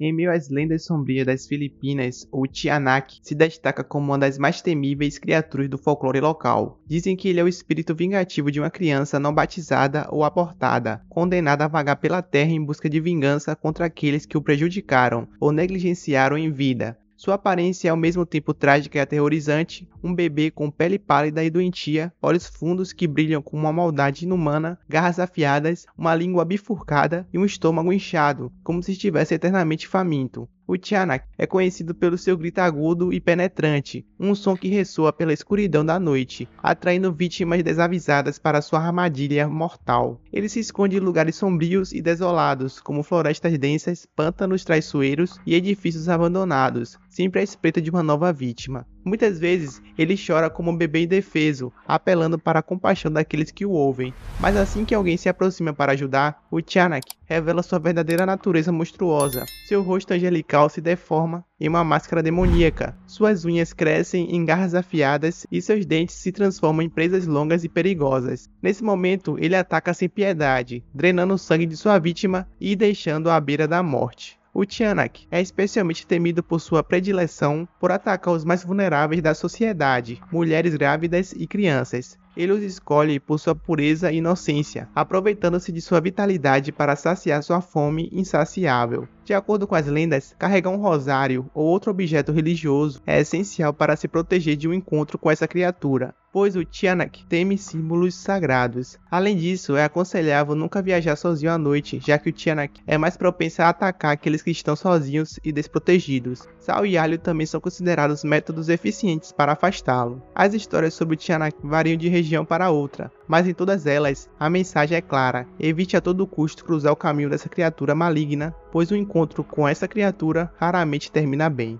Em meio às lendas sombrias das Filipinas, o Tianak se destaca como uma das mais temíveis criaturas do folclore local. Dizem que ele é o espírito vingativo de uma criança não batizada ou abortada, condenada a vagar pela terra em busca de vingança contra aqueles que o prejudicaram ou negligenciaram em vida, sua aparência é ao mesmo tempo trágica e aterrorizante, um bebê com pele pálida e doentia, olhos fundos que brilham com uma maldade inumana, garras afiadas, uma língua bifurcada e um estômago inchado, como se estivesse eternamente faminto. O Tianak é conhecido pelo seu grito agudo e penetrante, um som que ressoa pela escuridão da noite, atraindo vítimas desavisadas para sua armadilha mortal. Ele se esconde em lugares sombrios e desolados, como florestas densas, pântanos traiçoeiros e edifícios abandonados, sempre à espreita de uma nova vítima. Muitas vezes ele chora como um bebê indefeso, apelando para a compaixão daqueles que o ouvem. Mas assim que alguém se aproxima para ajudar, o Tianak revela sua verdadeira natureza monstruosa. Seu rosto angelical se deforma em uma máscara demoníaca. Suas unhas crescem em garras afiadas e seus dentes se transformam em presas longas e perigosas. Nesse momento, ele ataca sem piedade, drenando o sangue de sua vítima e deixando-a à beira da morte. O Tianak é especialmente temido por sua predileção por atacar os mais vulneráveis da sociedade, mulheres grávidas e crianças. Ele os escolhe por sua pureza e inocência, aproveitando-se de sua vitalidade para saciar sua fome insaciável. De acordo com as lendas, carregar um rosário ou outro objeto religioso é essencial para se proteger de um encontro com essa criatura pois o Tianak teme símbolos sagrados. Além disso, é aconselhável nunca viajar sozinho à noite, já que o Tianak é mais propenso a atacar aqueles que estão sozinhos e desprotegidos. Sal e alho também são considerados métodos eficientes para afastá-lo. As histórias sobre o Tianak variam de região para outra, mas em todas elas a mensagem é clara: evite a todo custo cruzar o caminho dessa criatura maligna, pois o encontro com essa criatura raramente termina bem.